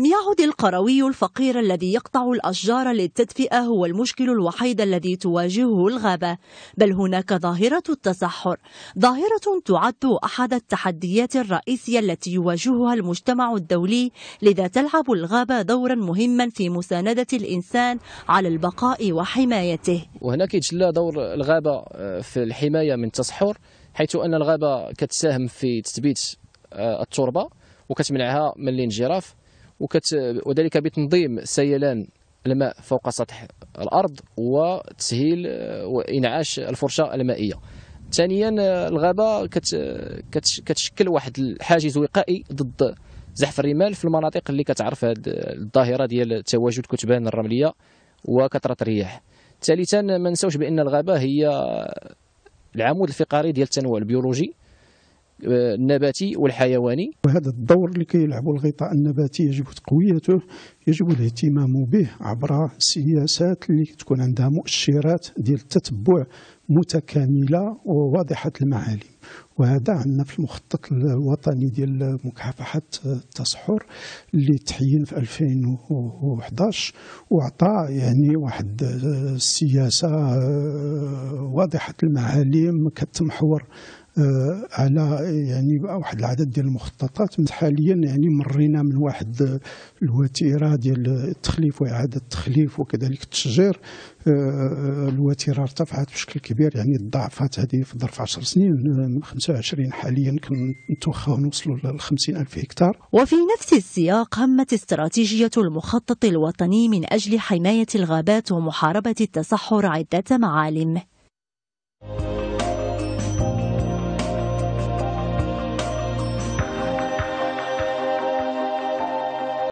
لم يعد القروي الفقير الذي يقطع الأشجار للتدفئة هو المشكل الوحيد الذي تواجهه الغابة بل هناك ظاهرة التصحر ظاهرة تعد أحد التحديات الرئيسية التي يواجهها المجتمع الدولي لذا تلعب الغابة دورا مهما في مساندة الإنسان على البقاء وحمايته وهناك يتجلى دور الغابة آه، في الحماية من التصحر حيث أن الغابة كتساهم في تثبيت آه، التربة وكتمنعها من الانجراف وكت وذلك بتنظيم سيلان الماء فوق سطح الارض وتسهيل آه، وانعاش الفرشه المائيه ثانيا آه، الغابه كتشكل واحد الحاجز وقائي ضد زحف الرمال في المناطق اللي كتعرف هذه الظاهره ديال تواجد كتبان الرمليه وكثره الرياح ثالثا ما نساوش بان الغابه هي العمود الفقري ديال التنوع البيولوجي النباتي والحيواني وهذا الدور اللي كيلعبوا الغطاء النباتي يجب تقويته يجب الاهتمام به عبر سياسات اللي تكون عندها مؤشرات ديال التتبع متكامله وواضحه المعالم وهذا عندنا في المخطط الوطني ديال مكافحه التصحر اللي تحين في 2011 وعطى يعني واحد السياسه واضحه المعالم كتمحور آه، على يعني واحد العدد ديال المخططات حاليا يعني مرينا من واحد الوتيره ديال التخليف واعاده التخليف وكذلك التشجير آه، آه، الوتيره ارتفعت بشكل كبير يعني تضاعفات هذه في ظرف 10 سنين من 25 حاليا كنتوخاو نوصلوا ل 50 الف هكتار وفي نفس السياق همت استراتيجيه المخطط الوطني من اجل حمايه الغابات ومحاربه التصحر عده معالم